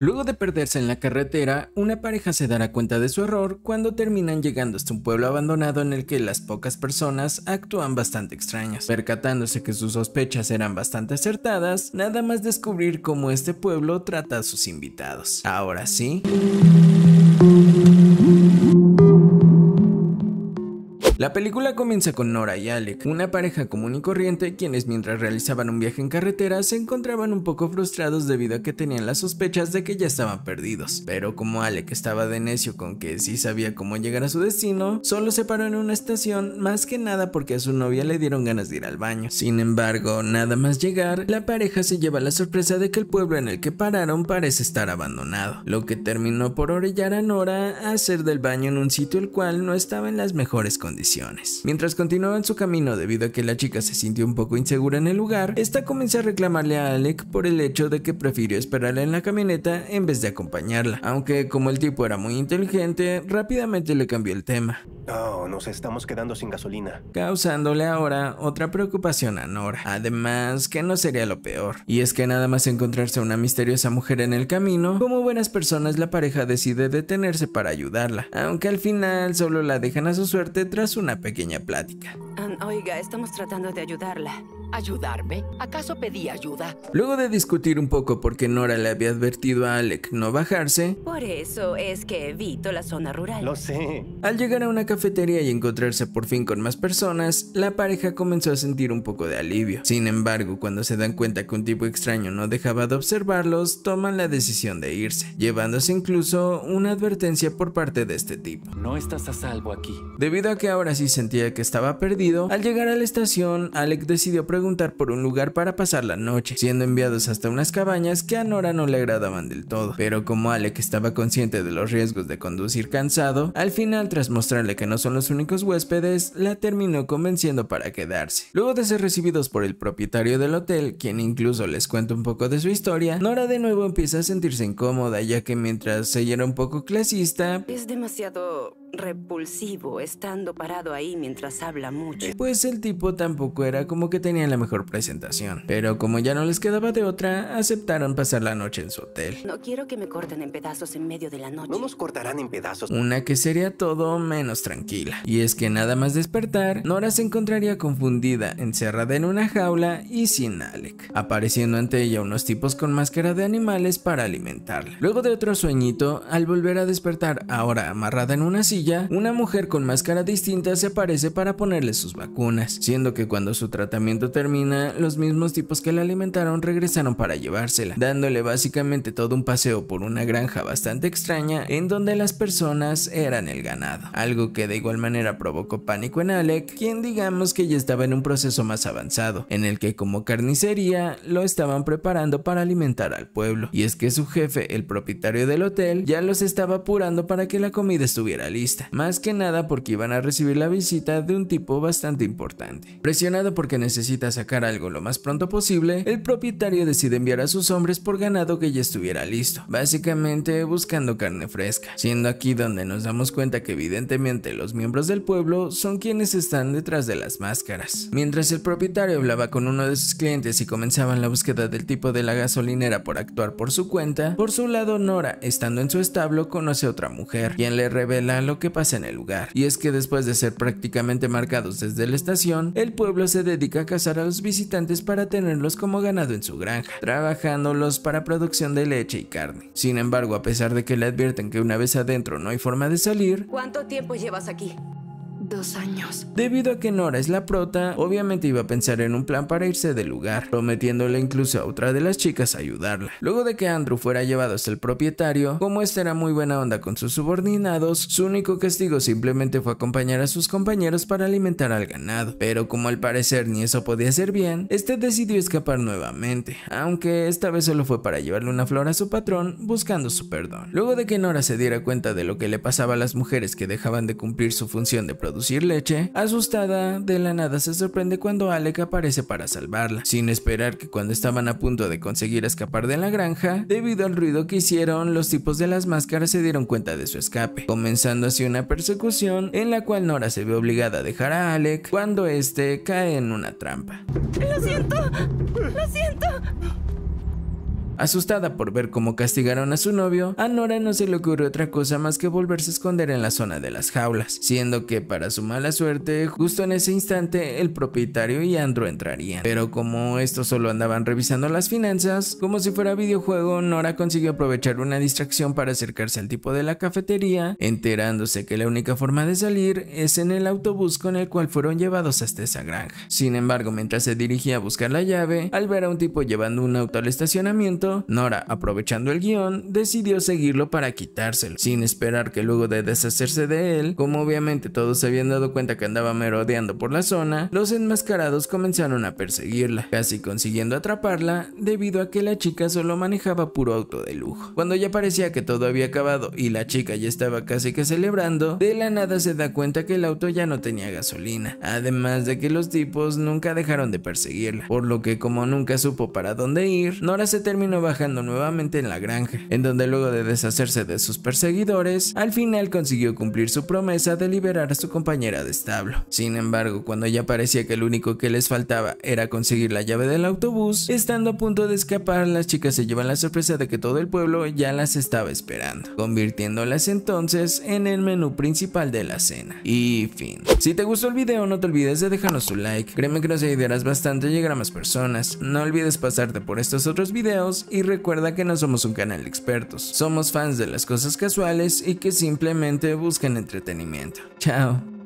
Luego de perderse en la carretera, una pareja se dará cuenta de su error cuando terminan llegando hasta un pueblo abandonado en el que las pocas personas actúan bastante extrañas. Percatándose que sus sospechas eran bastante acertadas, nada más descubrir cómo este pueblo trata a sus invitados. Ahora sí... La película comienza con Nora y Alec, una pareja común y corriente quienes mientras realizaban un viaje en carretera se encontraban un poco frustrados debido a que tenían las sospechas de que ya estaban perdidos. Pero como Alec estaba de necio con que sí sabía cómo llegar a su destino, solo se paró en una estación más que nada porque a su novia le dieron ganas de ir al baño. Sin embargo, nada más llegar, la pareja se lleva la sorpresa de que el pueblo en el que pararon parece estar abandonado, lo que terminó por orillar a Nora a hacer del baño en un sitio el cual no estaba en las mejores condiciones. Mientras Mientras en su camino debido a que la chica se sintió un poco insegura en el lugar, esta comenzó a reclamarle a Alec por el hecho de que prefirió esperarla en la camioneta en vez de acompañarla, aunque como el tipo era muy inteligente, rápidamente le cambió el tema. Oh, nos estamos quedando sin gasolina. Causándole ahora otra preocupación a Nora, además que no sería lo peor, y es que nada más encontrarse a una misteriosa mujer en el camino, como buenas personas la pareja decide detenerse para ayudarla, aunque al final solo la dejan a su suerte tras una pequeña plática. Ah, oiga, estamos tratando de ayudarla. ¿Ayudarme? ¿Acaso pedí ayuda? Luego de discutir un poco porque Nora le había advertido a Alec no bajarse. Por eso es que evito la zona rural. Lo sé. Al llegar a una cafetería y encontrarse por fin con más personas, la pareja comenzó a sentir un poco de alivio. Sin embargo, cuando se dan cuenta que un tipo extraño no dejaba de observarlos, toman la decisión de irse, llevándose incluso una advertencia por parte de este tipo. No estás a salvo aquí. Debido a que ahora sí sentía que estaba perdido, al llegar a la estación, Alec decidió preguntar por un lugar para pasar la noche, siendo enviados hasta unas cabañas que a Nora no le agradaban del todo. Pero como Alec estaba consciente de los riesgos de conducir cansado, al final tras mostrarle que no son los únicos huéspedes, la terminó convenciendo para quedarse. Luego de ser recibidos por el propietario del hotel, quien incluso les cuenta un poco de su historia, Nora de nuevo empieza a sentirse incómoda ya que mientras se era un poco clasista, es demasiado repulsivo estando parado ahí mientras habla mucho. Pues el tipo tampoco era como que tenía la mejor presentación, pero como ya no les quedaba de otra, aceptaron pasar la noche en su hotel. No quiero que me corten en pedazos en medio de la noche. No nos cortarán en pedazos. Una que sería todo menos tranquila. Y es que nada más despertar, Nora se encontraría confundida, encerrada en una jaula y sin Alec, apareciendo ante ella unos tipos con máscara de animales para alimentarla. Luego de otro sueñito, al volver a despertar, ahora amarrada en una silla, una mujer con máscara distinta se aparece para ponerle sus vacunas, siendo que cuando su tratamiento termina, los mismos tipos que la alimentaron regresaron para llevársela, dándole básicamente todo un paseo por una granja bastante extraña en donde las personas eran el ganado, algo que de igual manera provocó pánico en Alec, quien digamos que ya estaba en un proceso más avanzado, en el que como carnicería lo estaban preparando para alimentar al pueblo, y es que su jefe, el propietario del hotel, ya los estaba apurando para que la comida estuviera lista más que nada porque iban a recibir la visita de un tipo bastante importante. Presionado porque necesita sacar algo lo más pronto posible, el propietario decide enviar a sus hombres por ganado que ya estuviera listo, básicamente buscando carne fresca, siendo aquí donde nos damos cuenta que evidentemente los miembros del pueblo son quienes están detrás de las máscaras. Mientras el propietario hablaba con uno de sus clientes y comenzaban la búsqueda del tipo de la gasolinera por actuar por su cuenta, por su lado Nora, estando en su establo, conoce a otra mujer, quien le revela lo que pasa en el lugar. Y es que después de ser prácticamente marcados desde la estación, el pueblo se dedica a cazar a los visitantes para tenerlos como ganado en su granja, trabajándolos para producción de leche y carne. Sin embargo, a pesar de que le advierten que una vez adentro no hay forma de salir, ¿cuánto tiempo llevas aquí? Dos años. Debido a que Nora es la prota, obviamente iba a pensar en un plan para irse del lugar, prometiéndole incluso a otra de las chicas ayudarla. Luego de que Andrew fuera llevado hasta el propietario, como este era muy buena onda con sus subordinados, su único castigo simplemente fue acompañar a sus compañeros para alimentar al ganado. Pero como al parecer ni eso podía ser bien, este decidió escapar nuevamente, aunque esta vez solo fue para llevarle una flor a su patrón buscando su perdón. Luego de que Nora se diera cuenta de lo que le pasaba a las mujeres que dejaban de cumplir su función de producción, leche, asustada de la nada se sorprende cuando Alec aparece para salvarla, sin esperar que cuando estaban a punto de conseguir escapar de la granja, debido al ruido que hicieron, los tipos de las máscaras se dieron cuenta de su escape, comenzando así una persecución en la cual Nora se ve obligada a dejar a Alec cuando este cae en una trampa. Lo siento, lo siento. Asustada por ver cómo castigaron a su novio, a Nora no se le ocurrió otra cosa más que volverse a esconder en la zona de las jaulas, siendo que para su mala suerte, justo en ese instante el propietario y Andrew entrarían. Pero como estos solo andaban revisando las finanzas, como si fuera videojuego, Nora consiguió aprovechar una distracción para acercarse al tipo de la cafetería, enterándose que la única forma de salir es en el autobús con el cual fueron llevados hasta esa granja. Sin embargo, mientras se dirigía a buscar la llave, al ver a un tipo llevando un auto al estacionamiento, Nora, aprovechando el guión, decidió seguirlo para quitárselo, sin esperar que luego de deshacerse de él, como obviamente todos se habían dado cuenta que andaba merodeando por la zona, los enmascarados comenzaron a perseguirla, casi consiguiendo atraparla debido a que la chica solo manejaba puro auto de lujo. Cuando ya parecía que todo había acabado y la chica ya estaba casi que celebrando, de la nada se da cuenta que el auto ya no tenía gasolina, además de que los tipos nunca dejaron de perseguirla, por lo que como nunca supo para dónde ir, Nora se terminó bajando nuevamente en la granja, en donde luego de deshacerse de sus perseguidores, al final consiguió cumplir su promesa de liberar a su compañera de establo. Sin embargo, cuando ya parecía que lo único que les faltaba era conseguir la llave del autobús, estando a punto de escapar, las chicas se llevan la sorpresa de que todo el pueblo ya las estaba esperando, convirtiéndolas entonces en el menú principal de la cena. Y fin. Si te gustó el video no te olvides de dejarnos un like, créeme que nos ayudarás bastante a llegar a más personas. No olvides pasarte por estos otros videos y recuerda que no somos un canal de expertos, somos fans de las cosas casuales y que simplemente buscan entretenimiento. Chao.